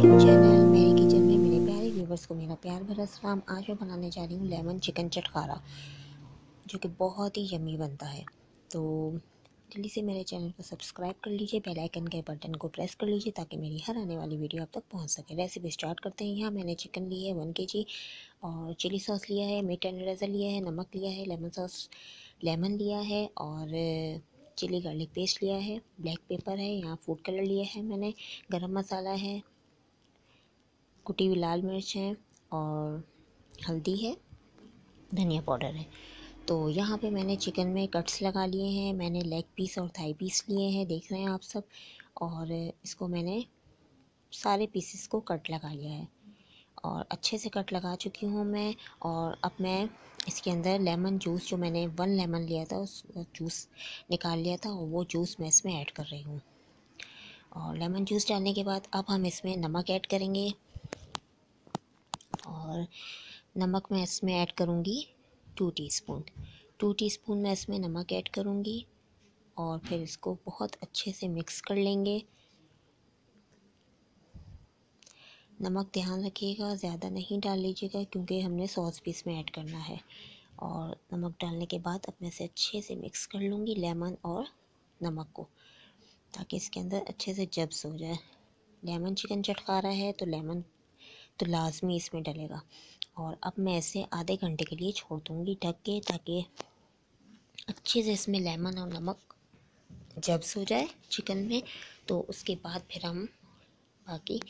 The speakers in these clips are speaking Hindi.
कुकिंग चैनल मेरी किचन में मेरे प्यारे व्यूवर्स को मेरा प्यार भरा सलाम आज मैं बनाने जा रही हूँ लेमन चिकन चटकारा जो कि बहुत ही यमी बनता है तो जल्दी से मेरे चैनल को सब्सक्राइब कर लीजिए बेल आइकन के बटन को प्रेस कर लीजिए ताकि मेरी हर आने वाली वीडियो आप तक पहुँच सके रेसिपी स्टार्ट करते हैं यहाँ मैंने चिकन ली है वन के और चिली सॉस लिया है मीट एंड रेजर लिया है नमक लिया है लेमन सॉस लेमन लिया है और चिली गार्लिक पेस्ट लिया है ब्लैक पेपर है यहाँ फूड कलर लिया है मैंने गरम मसाला है कुटी हुई लाल मिर्च है और हल्दी है धनिया पाउडर है तो यहाँ पे मैंने चिकन में कट्स लगा लिए हैं मैंने लेग पीस और थाई पीस लिए हैं देख रहे हैं आप सब और इसको मैंने सारे पीसेस को कट लगा लिया है और अच्छे से कट लगा चुकी हूँ मैं और अब मैं इसके अंदर लेमन जूस जो मैंने वन लेमन लिया था उस जूस निकाल लिया था और वो जूस मैं इसमें ऐड कर रही हूँ और लेमन जूस डालने के बाद अब हम इसमें नमक ऐड करेंगे और नमक मैं इसमें ऐड करूँगी टू टीस्पून टू टीस्पून मैं इसमें नमक ऐड करूँगी और फिर इसको बहुत अच्छे से मिक्स कर लेंगे नमक ध्यान रखिएगा ज़्यादा नहीं डाल लीजिएगा क्योंकि हमने सॉस भी इसमें ऐड करना है और नमक डालने के बाद अब मैं इसे अच्छे से मिक्स कर लूँगी लेमन और नमक को ताकि इसके अंदर अच्छे से जब्स हो जाए लेमन चिकन चटका रहा है तो लेमन तो लाजमी इसमें डलेगा और अब मैं इसे आधे घंटे के लिए छोड़ दूँगी ढक के ताकि अच्छे से इसमें लेमन और नमक जब्स हो जाए चिकन में तो उसके बाद फिर हम बाकी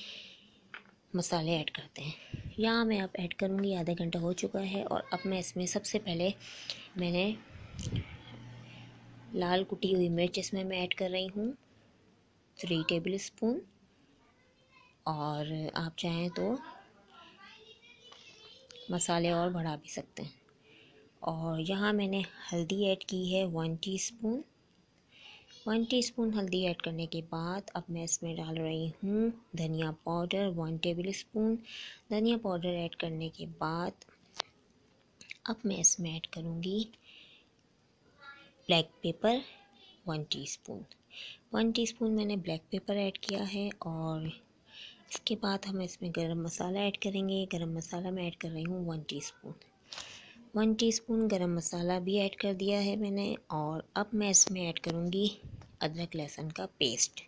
मसाले ऐड करते हैं यहाँ मैं अब ऐड करूँगी आधा घंटा हो चुका है और अब मैं इसमें सबसे पहले मैंने लाल कुटी हुई मिर्च इसमें मैं ऐड कर रही हूँ थ्री टेबल स्पून और आप चाहें तो मसाले और बढ़ा भी सकते हैं और यहाँ मैंने हल्दी ऐड की है वन टीस्पून वन टीस्पून हल्दी ऐड करने के बाद अब मैं इसमें डाल रही हूँ धनिया पाउडर वन टेबल स्पून धनिया पाउडर ऐड करने के बाद अब मैं इसमें ऐड करूँगी black pepper one teaspoon one teaspoon मैंने ब्लैक पेपर ऐड किया है और इसके बाद हम इसमें गरम मसाला ऐड करेंगे गरम मसाला मैं ऐड कर रही हूँ वन टीस्पून वन टीस्पून गरम मसाला भी ऐड कर दिया है मैंने और अब मैं इसमें ऐड करूँगी अदरक लहसुन का पेस्ट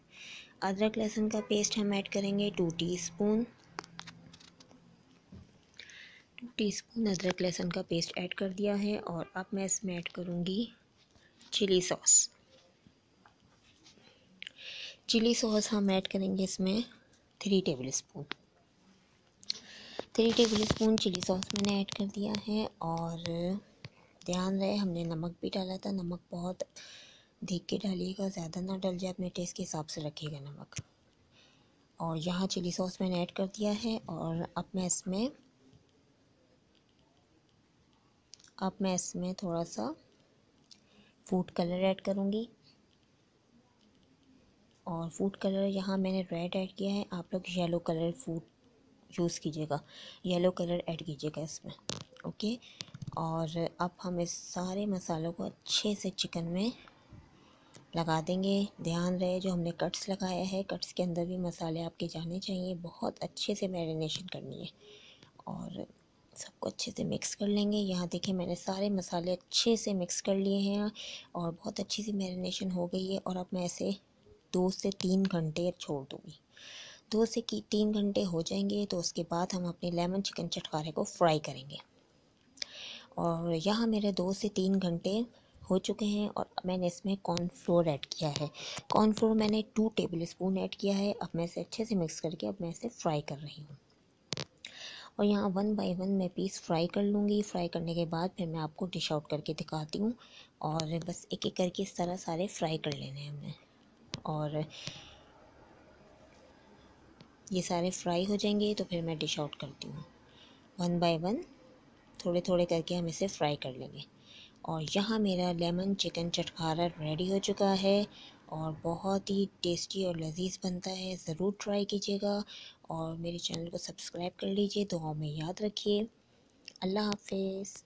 अदरक लहसुन का पेस्ट हम ऐड करेंगे टू टीस्पून टू टीस्पून अदरक लहसुन का पेस्ट ऐड कर दिया है और अब मैं इसमें ऐड करूँगी चिली सॉस चिली सॉस हम ऐड करेंगे इसमें three tablespoon three tablespoon chilli sauce मैंने ऐड कर दिया है और ध्यान रहे हमने नमक भी डाला था नमक बहुत देख के डालिएगा ज़्यादा ना डल जाए अपने टेस्ट के हिसाब से रखिएगा नमक और यहाँ चिली सॉस मैंने ऐड कर दिया है और अब मैं इसमें अब मैं इसमें थोड़ा सा फूड कलर ऐड करूँगी और फूड कलर यहाँ मैंने रेड ऐड किया है आप लोग येलो कलर फूड यूज़ कीजिएगा येलो कलर ऐड कीजिएगा इसमें ओके और अब हम इस सारे मसालों को अच्छे से चिकन में लगा देंगे ध्यान रहे जो हमने कट्स लगाया है कट्स के अंदर भी मसाले आपके जाने चाहिए बहुत अच्छे से मैरिनेशन करनी है और सबको अच्छे से मिक्स कर लेंगे यहाँ देखिए मैंने सारे मसाले अच्छे से मिक्स कर लिए हैं और बहुत अच्छी सी मैरिनेशन हो गई है और अब मैं ऐसे दो से तीन घंटे छोड़ दूँगी दो से तीन घंटे हो जाएंगे तो उसके बाद हम अपने लेमन चिकन चटकारे को फ्राई करेंगे और यहाँ मेरे दो से तीन घंटे हो चुके हैं और मैंने इसमें कॉर्नफ्लोर ऐड किया है कॉर्नफ्लोर मैंने टू टेबल स्पून ऐड किया है अब मैं इसे अच्छे से मिक्स करके अब मैं इसे फ्राई कर रही हूँ और यहाँ वन बाय वन मैं पीस फ्राई कर लूँगी फ्राई करने के बाद फिर मैं आपको डिश आउट करके दिखाती हूँ और बस एक एक करके इस तरह सारे फ्राई कर लेने हैं हमने और ये सारे फ्राई हो जाएंगे तो फिर मैं डिश आउट करती हूँ वन बाय वन थोड़े थोड़े करके हम इसे फ्राई कर लेंगे और यहाँ मेरा लेमन चिकन चटखारा रेडी हो चुका है और बहुत ही टेस्टी और लजीज बनता है ज़रूर ट्राई कीजिएगा और मेरे चैनल को सब्सक्राइब कर लीजिए दुआओं में याद रखिए अल्लाह हाफिज़